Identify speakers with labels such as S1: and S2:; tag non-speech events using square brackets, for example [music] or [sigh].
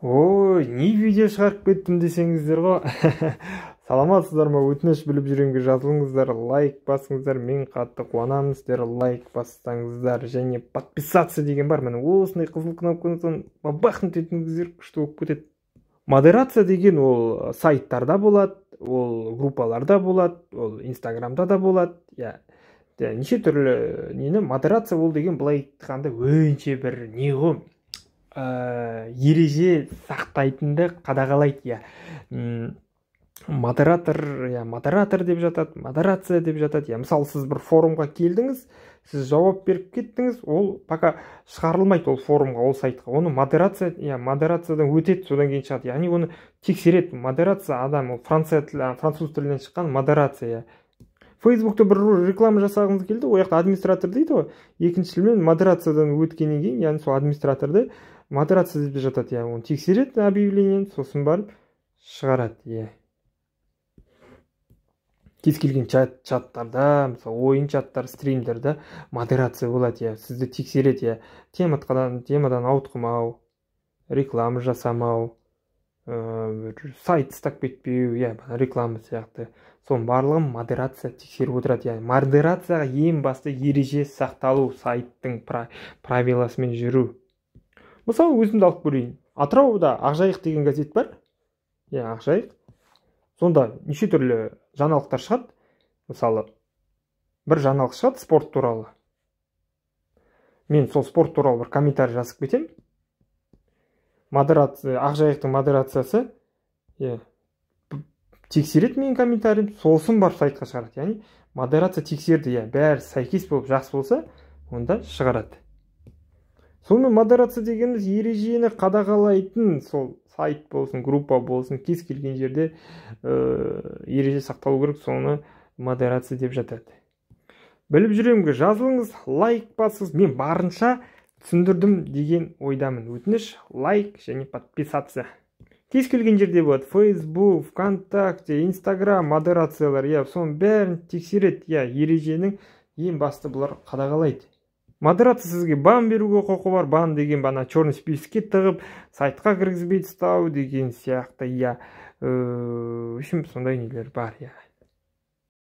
S1: ой не видео шығарып кеттім десеңіздер ғой [laughs] саламатсыздар ма өтініш біліп жүргенге жазылыңыздар лайк басыңыздар мен қатты қуанамын сіздер лайк бассаңыздар және подписаться деген бар міне осындай қызыл кнопканы бабахнуть етіңіздер күшті болып кетеді модерация деген ол э, сайттарда болады ол группаларда болады ол инстаграмда да болады иә неше түрлі э, нені модерация ол деген былай айтқанда өнше бір не ғой ә, ереже сақтайтынды қадағалайды иә модератор иә модератор деп жатады модерация деп жатады иә мысалы сіз бір форумға келдіңіз сіз жауап беріп кеттіңіз ол пока шығарылмайды ол форумға ол сайтқа оны модерация иә модерациядан өтеді содан кейін шығады яғни оны тексереді модерация адам ол франция тілі француз тілінен шыққан модерация иә фейсбукта бір реклама жасағыңыз келді ол жақта администратор дейді ғой екінші тілмен модерациядан өткеннен кейін яғни сол администраторды модерация деп жатады иә оны тексереді объявлениені сосын барып шығарады иә кез келген чат чаттарда мысалы ойын чаттар стримдерда модерация болады иә сізді тексереді иә темадан темадан реклама жасамау Э, сайт кетпеу иә реклама сияқты соның барлығын модерация тексеріп отырады яғни модерацияға ең басты ереже сақталу сайттың правиласымен жүру мысалы өзімді алып көрейін атырауда ақжайық деген газет бар иә ақжайық сонда неше түрлі жаңалықтар шығады мысалы бір жаңалық шығады спорт туралы мен сол спорт туралы бір комментарий жазып кетемін модерация ақжайықтың модерациясы иә тексереді менің комментариімді сосын барып сайтқа шығарады яғни модерация тексерді иә бәрі сәйкес болып жақсы болса онда шығарады сонымен модерация дегеніміз ережені қадағалайтын сол сайт болсын группа болсын кез келген жерде ә, ереже сақталу керек соны модерация деп жатады біліп жүремін жазылыңыз лайк басыңыз мен барынша түсіндірдім деген ойдамын өтініш лайк және подписаться кез келген жерде болады фейсбук вконтакте инстаграм модерациялар иә соның бәрін тексереді иә ереженің ең басты бұлар қадағалайды модерация сізге бан беруге құқы бар бан деген бана черный списокке тығып сайтқа кіргізбей тастау деген сияқты иә общем сондай нелер бар иә